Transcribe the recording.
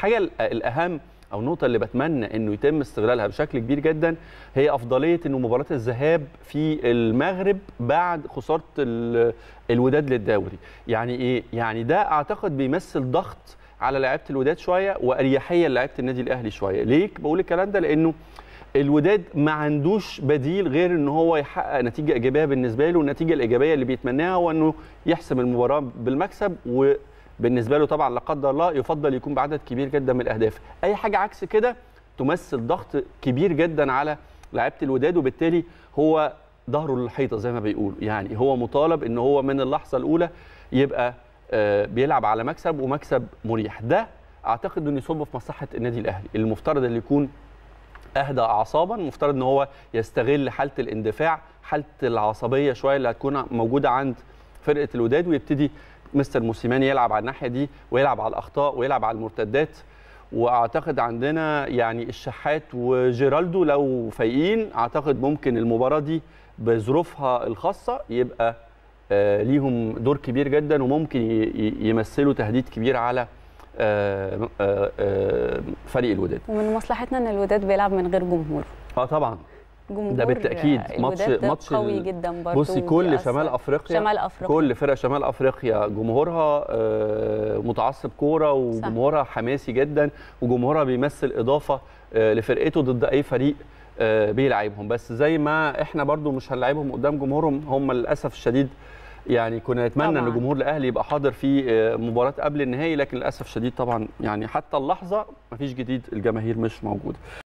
الحاجه الاهم او النقطه اللي بتمنى انه يتم استغلالها بشكل كبير جدا هي افضليه انه مباراه الذهاب في المغرب بعد خساره الوداد للدوري يعني ايه يعني ده اعتقد بيمثل ضغط على لعيبه الوداد شويه واريحيه لعيبه النادي الاهلي شويه ليه بقول الكلام ده لانه الوداد ما عندوش بديل غير ان هو يحقق نتيجه ايجابيه بالنسبه له النتيجه الايجابيه اللي بيتمناها هو انه يحسم المباراه بالمكسب و بالنسبه له طبعا لا قدر الله يفضل يكون بعدد كبير جدا من الاهداف اي حاجه عكس كده تمثل ضغط كبير جدا على لعيبه الوداد وبالتالي هو ظهره للحيطه زي ما بيقولوا يعني هو مطالب ان هو من اللحظه الاولى يبقى آه، بيلعب على مكسب ومكسب مريح ده اعتقد انه يصب في مصلحه النادي الاهلي المفترض اللي يكون اهدى اعصابا المفترض ان هو يستغل حاله الاندفاع حاله العصبيه شويه اللي هتكون موجوده عند فرقه الوداد ويبتدي مستر موسيماني يلعب على الناحيه دي ويلعب على الاخطاء ويلعب على المرتدات واعتقد عندنا يعني الشحات وجيرالدو لو فايقين اعتقد ممكن المباراه دي بظروفها الخاصه يبقى آه، ليهم دور كبير جدا وممكن يمثلوا تهديد كبير على آه، آه، فريق الوداد ومن مصلحتنا ان الوداد بيلعب من غير جمهور اه طبعا جمهور ده بالتاكيد ماتش ماتش قوي جدا برضه بصي كل شمال افريقيا شمال افريقيا كل فرق شمال افريقيا جمهورها آه، متعصب كوره وجمهورها حماسي جدا وجمهورها بيمثل اضافه آه، لفرقته ضد اي فريق آه، بيلعبهم بس زي ما احنا برضو مش هنلعبهم قدام جمهورهم هم للاسف الشديد يعني كنا نتمنى طبعاً. ان جمهور الاهلي يبقى حاضر في مباراه قبل النهائي لكن للاسف الشديد طبعا يعني حتى اللحظه مفيش جديد الجماهير مش موجوده